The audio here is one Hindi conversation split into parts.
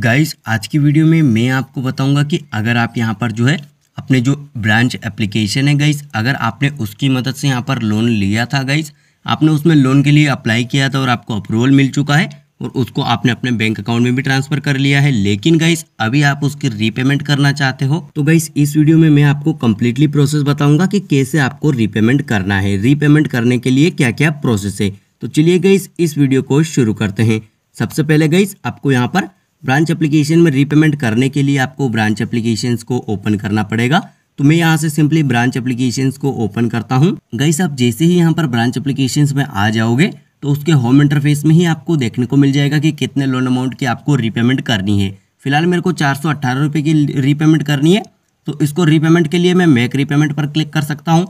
गाइस आज की वीडियो में मैं आपको बताऊंगा कि अगर आप यहाँ पर जो है अपने जो ब्रांच एप्लीकेशन है गाइस अगर आपने उसकी मदद से यहाँ पर लोन लिया था गाइस आपने उसमें लोन के लिए अप्लाई किया था और आपको अप्रूवल मिल चुका है और उसको आपने अपने बैंक अकाउंट में भी ट्रांसफर कर लिया है लेकिन गाइस अभी आप उसकी रीपेमेंट करना चाहते हो तो गाइस इस वीडियो में मैं आपको कम्प्लीटली प्रोसेस बताऊंगा कि कैसे आपको रीपेमेंट करना है रीपेमेंट करने के लिए क्या क्या प्रोसेस है तो चलिए गाइस इस वीडियो को शुरू करते हैं सबसे पहले गाइस आपको यहाँ पर ब्रांच एप्लीकेशन में रीपेमेंट करने के लिए आपको ब्रांच एप्लीकेशन को ओपन करना पड़ेगा तो मैं यहाँ से सिंपली ब्रांच एप्लीकेशन को ओपन करता हूँ गईस आप जैसे ही यहाँ पर ब्रांच एप्लीकेशन में आ जाओगे तो उसके होम इंटरफेस में ही आपको देखने को मिल जाएगा कि कितने लोन अमाउंट की आपको रीपेमेंट करनी है फिलहाल मेरे को चार सौ की रीपेमेंट करनी है तो इसको रीपेमेंट के लिए मैं मेक रीपेमेंट पर क्लिक कर सकता हूँ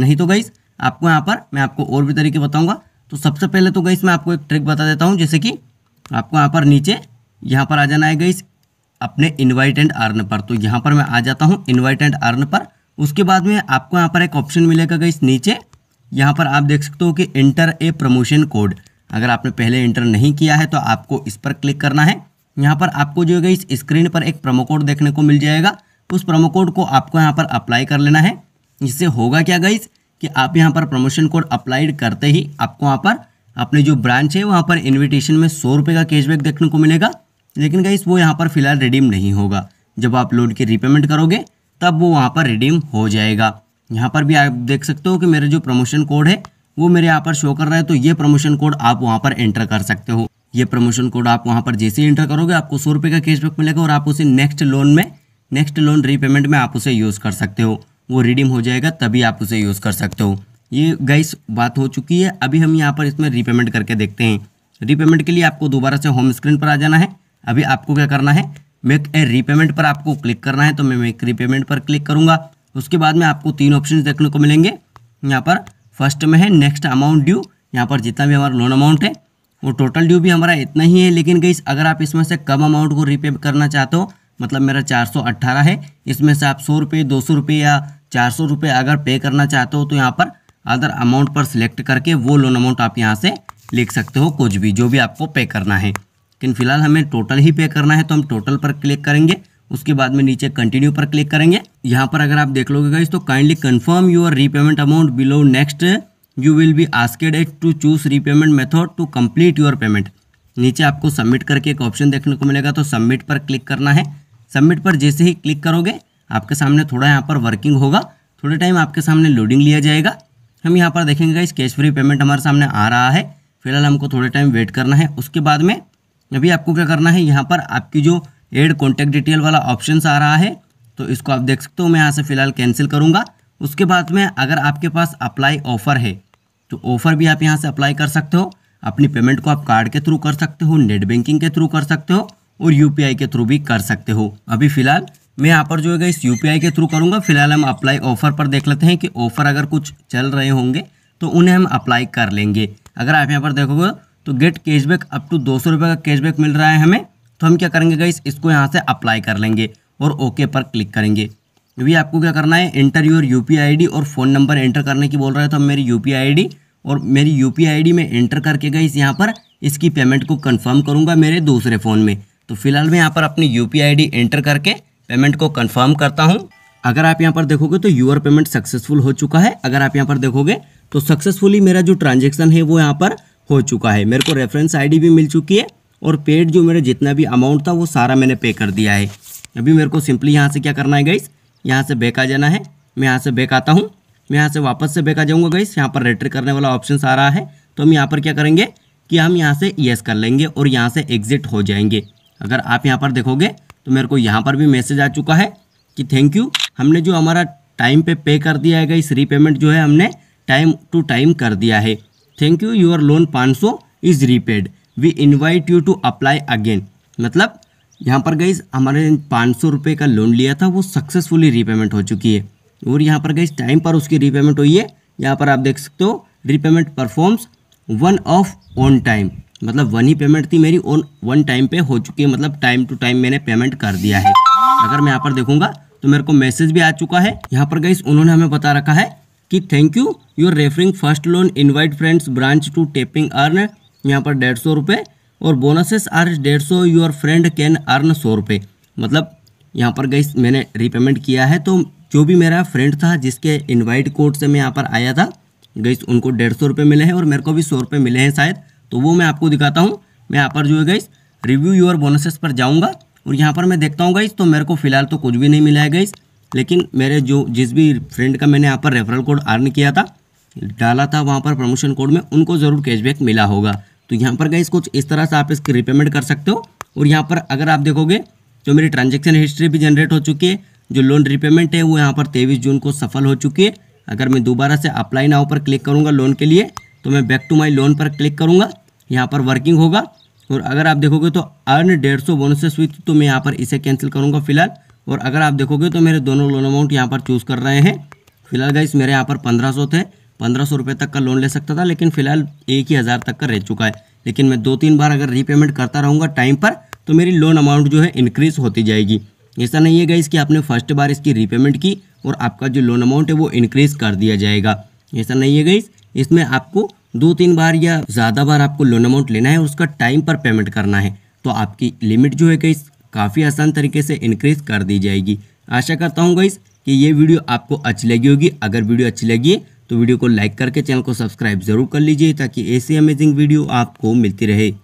नहीं तो गईस आपको यहाँ पर मैं आपको और भी तरीके बताऊँगा तो सबसे पहले तो गईस मैं आपको एक ट्रिक बता देता हूँ जैसे कि आपको यहाँ पर नीचे यहाँ पर आ जाना है गई अपने इन्वाइट एंड अर्न पर तो यहाँ पर मैं आ जाता हूँ इन्वाइट एंड अर्न पर उसके बाद में आपको यहाँ पर एक ऑप्शन मिलेगा गई नीचे यहाँ पर आप देख सकते हो कि इंटर ए प्रमोशन कोड अगर आपने पहले इंटर नहीं किया है तो आपको इस पर क्लिक करना है यहाँ पर आपको जो है इस स्क्रीन पर एक प्रोमो कोड देखने को मिल जाएगा उस प्रोमो कोड को आपको यहाँ पर अप्लाई कर लेना है इससे होगा क्या गई कि आप यहाँ पर प्रमोशन कोड अप्लाइड करते ही आपको वहाँ पर अपने जो ब्रांच है वहाँ पर इन्विटेशन में सौ रुपये का कैशबैक देखने को मिलेगा लेकिन गाइस वो यहाँ पर फिलहाल रिडीम नहीं होगा जब आप लोन की रिपेमेंट करोगे तब वो वहाँ पर रिडीम हो जाएगा यहाँ पर भी आप देख सकते हो कि मेरे जो प्रमोशन कोड है वो मेरे यहाँ पर शो कर रहा है तो ये प्रमोशन कोड आप वहाँ पर एंटर कर सकते हो ये प्रमोशन कोड आप वहाँ पर जैसे ही एंटर करोगे आपको सौ रुपये का कैशबैक मिलेगा और आप उसे नेक्स्ट लोन में नेक्स्ट लोन रीपेमेंट में आप उसे यूज़ कर सकते हो वो रिडीम हो जाएगा तभी आप उसे यूज़ कर सकते हो ये गाइस बात हो चुकी है अभी हम यहाँ पर इसमें रीपेमेंट करके देखते हैं रीपेमेंट के लिए आपको दोबारा से होम स्क्रीन पर आ जाना है अभी आपको क्या करना है मेक ए रीपेमेंट पर आपको क्लिक करना है तो मैं मेक रीपेमेंट पर क्लिक करूँगा उसके बाद में आपको तीन ऑप्शन देखने को मिलेंगे यहाँ पर फर्स्ट में है नेक्स्ट अमाउंट ड्यू यहाँ पर जितना भी हमारा लोन अमाउंट है वो टोटल ड्यू भी हमारा इतना ही है लेकिन गई अगर आप इसमें से कम अमाउंट को रीपे करना चाहते हो मतलब मेरा चार सौ अट्ठारह है इसमें से आप सौ रुपये दो सौ रुपये या चार सौ रुपये अगर पे करना चाहते हो तो यहाँ पर अदर अमाउंट पर सिलेक्ट करके वो लोन अमाउंट आप यहाँ से लिख सकते हो कुछ भी जो भी आपको पे करना है लेकिन फिलहाल हमें टोटल ही पे करना है तो हम टोटल पर क्लिक करेंगे उसके बाद में नीचे कंटिन्यू पर क्लिक करेंगे यहाँ पर अगर आप देख लोगे गाइज तो kindly confirm your repayment amount below next you will be asked at to choose repayment method to complete your payment नीचे आपको सबमिट करके एक ऑप्शन देखने को मिलेगा तो सबमिट पर क्लिक करना है सबमिट पर जैसे ही क्लिक करोगे आपके सामने थोड़ा यहाँ पर वर्किंग होगा थोड़े टाइम आपके सामने लोडिंग लिया जाएगा हम यहाँ पर देखेंगे इस कैश फ्री पेमेंट हमारे सामने आ रहा है फिलहाल हमको थोड़े टाइम वेट करना है उसके बाद में अभी आपको क्या करना है यहाँ पर आपकी जो एड कॉन्टैक्ट डिटेल वाला ऑप्शन आ रहा है तो इसको आप देख सकते हो मैं यहाँ से फ़िलहाल कैंसिल करूँगा उसके बाद में अगर आपके पास अप्लाई ऑफ़र है तो ऑफ़र भी आप यहाँ से अप्लाई कर सकते हो अपनी पेमेंट को आप कार्ड के थ्रू कर सकते हो नेट बैंकिंग के थ्रू कर सकते हो और यू के थ्रू भी कर सकते हो अभी फ़िलहाल मैं यहाँ पर जो है इस यू के थ्रू करूँगा फिलहाल हम अप्लाई ऑफ़र पर देख लेते हैं कि ऑफ़र अगर कुछ चल रहे होंगे तो उन्हें हम अप्लाई कर लेंगे अगर आप यहाँ पर देखोगे तो गेट कैशबैक अप टू दो सौ का कैशबैक मिल रहा है हमें तो हम क्या करेंगे गाइस इसको यहाँ से अप्लाई कर लेंगे और ओके पर क्लिक करेंगे अभी आपको क्या करना है इंटर योर यू पी और फ़ोन नंबर एंटर करने की बोल रहे हैं तो हम मेरी यू पी और मेरी यू पी में एंटर करके इस यहाँ पर इसकी पेमेंट को कन्फर्म करूँगा मेरे दूसरे फ़ोन में तो फिलहाल मैं यहाँ पर अपनी यू पी एंटर करके पेमेंट को कन्फर्म करता हूँ अगर आप यहाँ पर देखोगे तो यूर पेमेंट सक्सेसफुल हो चुका है अगर आप यहाँ पर देखोगे तो सक्सेसफुली मेरा जो ट्रांजेक्शन है वो यहाँ पर हो चुका है मेरे को रेफरेंस आईडी भी मिल चुकी है और पेड जो मेरा जितना भी अमाउंट था वो सारा मैंने पे कर दिया है अभी मेरे को सिंपली यहाँ से क्या करना है गाइस यहाँ से बैक आ जाना है मैं यहाँ से बैक आता हूँ मैं यहाँ से वापस से बैक आ जाऊँगा गाइस यहाँ पर रेटर करने वाला ऑप्शन आ रहा है तो हम यहाँ पर क्या करेंगे कि हम यहाँ से येस कर लेंगे और यहाँ से एग्जिट हो जाएंगे अगर आप यहाँ पर देखोगे तो मेरे को यहाँ पर भी मैसेज आ चुका है कि थैंक यू हमने जो हमारा टाइम पे पे कर दिया है गाइस रीपेमेंट जो है हमने टाइम टू टाइम कर दिया है थैंक यू योर लोन पाँच सौ is repaid we invite you to apply again मतलब यहाँ पर गई हमारे पाँच सौ रुपये का लोन लिया था वो सक्सेसफुली रीपेमेंट हो चुकी है और यहाँ पर गई टाइम पर उसकी रीपेमेंट हुई है यहाँ पर आप देख सकते हो repayment performs one of on time मतलब वन ही पेमेंट थी मेरी ऑन वन टाइम पे हो चुकी है मतलब टाइम टू टाइम मैंने पेमेंट कर दिया है अगर मैं यहाँ पर देखूंगा तो मेरे को मैसेज भी आ चुका है यहाँ पर गई उन्होंने हमें बता रखा है कि thank you your referring first loan invite friends branch to tapping earn यहाँ पर डेढ़ सौ रुपये और बोनसेस आर डेढ़ सौ योर फ्रेंड कैन अर्न सौ रुपये मतलब यहाँ पर गई मैंने रीपेमेंट किया है तो जो भी मेरा फ्रेंड था जिसके इनवाइट कोड से मैं यहाँ पर आया था गई उनको डेढ़ सौ रुपये मिले हैं और मेरे को भी सौ रुपये मिले हैं शायद तो वो मैं आपको दिखाता हूँ मैं यहाँ पर जो है गई रिव्यू योर बोनसेस पर जाऊँगा और यहाँ पर मैं देखता हूँ गई तो मेरे को फ़िलहाल तो कुछ भी नहीं मिला है गई लेकिन मेरे जो जिस भी फ्रेंड का मैंने यहाँ पर रेफरल कोड अर्न किया था डाला था वहाँ पर प्रमोशन कोड में उनको ज़रूर कैशबैक मिला होगा तो यहाँ पर गए कुछ इस तरह से आप इसकी रिपेमेंट कर सकते हो और यहाँ पर अगर आप देखोगे तो मेरी ट्रांजेक्शन हिस्ट्री भी जनरेट हो चुकी है जो लोन रिपेमेंट है वो यहाँ पर तेईस जून को सफल हो चुकी है अगर मैं दोबारा से अप्लाई नाव पर क्लिक करूँगा लोन के लिए तो मैं बैक टू माई लोन पर क्लिक करूँगा यहाँ पर वर्किंग होगा और अगर आप देखोगे तो अर्न डेढ़ सौ बोनसेस हुई तो मैं यहाँ पर इसे कैंसिल करूँगा फिलहाल और अगर आप देखोगे तो मेरे दोनों लोन अमाउंट यहाँ पर चूज़ कर रहे हैं फिलहाल गाइस मेरे यहाँ पर पंद्रह सौ थे पंद्रह सौ रुपये तक का लोन ले सकता था लेकिन फिलहाल एक ही हज़ार तक का रह चुका है लेकिन मैं दो तीन बार अगर रीपेमेंट करता रहूँगा टाइम पर तो मेरी लोन अमाउंट जो है इंक्रीज़ होती जाएगी ऐसा नहीं है गाइस कि आपने फर्स्ट बार इसकी रीपेमेंट की और आपका जो लोन अमाउंट है वो इंक्रीज़ कर दिया जाएगा ऐसा नहीं है गाइस इसमें आपको दो तीन बार या ज़्यादा बार आपको लोन अमाउंट लेना है उसका टाइम पर पेमेंट करना है तो आपकी लिमिट जो है गाइस काफ़ी आसान तरीके से इनक्रीज़ कर दी जाएगी आशा करता हूँ गाइस कि ये वीडियो आपको अच्छी लगी होगी अगर वीडियो अच्छी लगी है तो वीडियो को लाइक करके चैनल को सब्सक्राइब जरूर कर लीजिए ताकि ऐसी अमेजिंग वीडियो आपको मिलती रहे